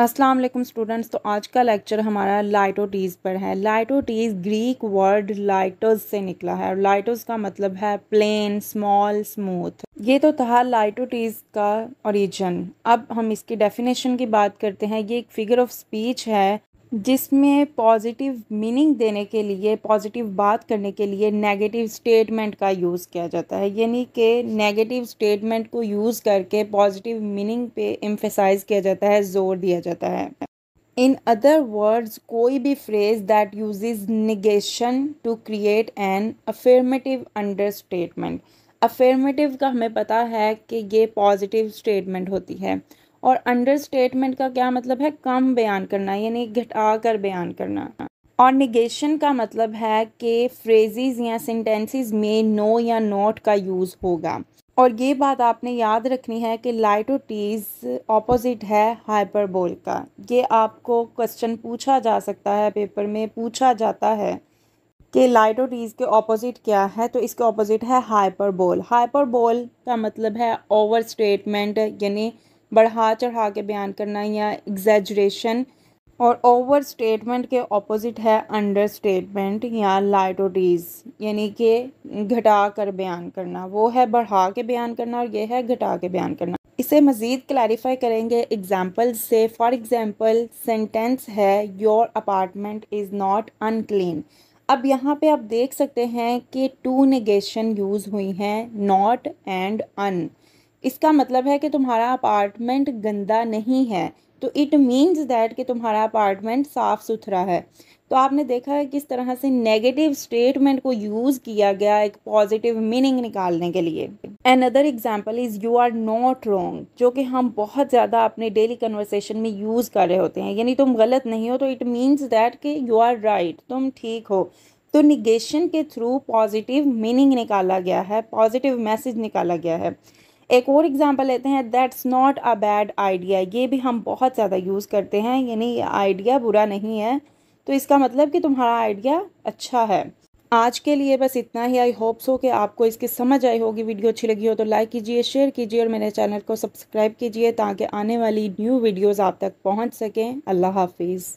अस्सलाम वालेकुम स्टूडेंट्स तो आज का लेक्चर हमारा लाइटोटीज़ पर है लाइटोटीज़ ग्रीक वर्ड लाइटोस से निकला है और लाइटोस का मतलब है प्लेन स्मॉल स्मूथ ये तो था लाइटोटीज़ का ओरिजिन अब हम इसकी डेफिनेशन की बात करते हैं ये एक फिगर ऑफ स्पीच है जिसमें पॉजिटिव मीनिंग देने के लिए पॉजिटिव बात करने के लिए नेगेटिव स्टेटमेंट का यूज़ किया जाता है यानी कि नेगेटिव स्टेटमेंट को यूज़ करके पॉजिटिव मीनिंग पे एम्फेसाइज किया जाता है जोर दिया जाता है इन अदर वर्ड्स कोई भी phrase that uses negation to create an affirmative understatement affirmative का हमें पता है कि ये पॉजिटिव स्टेटमेंट होती है और अंडर स्टेटमेंट का क्या मतलब है कम बयान करना यानी घटा कर बयान करना और निगेशन का मतलब है कि फ्रेजिज या सेंटेंसेस में नो या नॉट का यूज़ होगा और ये बात आपने याद रखनी है कि लाइटोटीज़ ऑपोजिट है हाइपरबोल का ये आपको क्वेश्चन पूछा जा सकता है पेपर में पूछा जाता है कि लाइटोटीज़ के ऑपोजिट क्या है तो इसके ऑपोजिट है हाइपरबोल हाइपरबोल का मतलब है ओवर स्टेटमेंट यानी बढ़ा चढ़ा के बयान करना या एग्जेजरेशन और ओवर स्टेटमेंट के ऑपोजिट है अंडर स्टेटमेंट या लाइटोडीज यानी कि घटा कर बयान करना वो है बढ़ा के बयान करना और ये है घटा के बयान करना इसे मज़ीद क्लैरिफाई करेंगे एग्जाम्पल से फॉर एग्ज़ाम्पल सेंटेंस है your apartment is not unclean अब यहाँ पे आप देख सकते हैं कि टू नेगेशन यूज़ हुई हैं नॉट एंड अन इसका मतलब है कि तुम्हारा अपार्टमेंट गंदा नहीं है तो इट मीन्स दैट कि तुम्हारा अपार्टमेंट साफ़ सुथरा है तो आपने देखा है किस तरह से नेगेटिव स्टेटमेंट को यूज़ किया गया एक पॉजिटिव मीनिंग निकालने के लिए another example is you are not wrong जो कि हम बहुत ज़्यादा अपने डेली कन्वर्सेशन में यूज़ कर रहे होते हैं यानी तुम गलत नहीं हो तो इट मीन्स दैट कि यू आर राइट तुम ठीक हो तो निगेशन के थ्रू पॉजिटिव मीनिंग निकाला गया है पॉजिटिव मैसेज निकाला गया है एक और एग्ज़ाम्पल लेते हैं that's not a bad idea ये भी हम बहुत ज़्यादा यूज़ करते हैं यानी ये आइडिया बुरा नहीं है तो इसका मतलब कि तुम्हारा आइडिया अच्छा है आज के लिए बस इतना ही आई होप्स हो कि आपको इसकी समझ आई होगी वीडियो अच्छी लगी हो तो लाइक कीजिए शेयर कीजिए और मेरे चैनल को सब्सक्राइब कीजिए ताकि आने वाली न्यू वीडियोज़ आप तक पहुँच सकें अल्लाह हाफिज़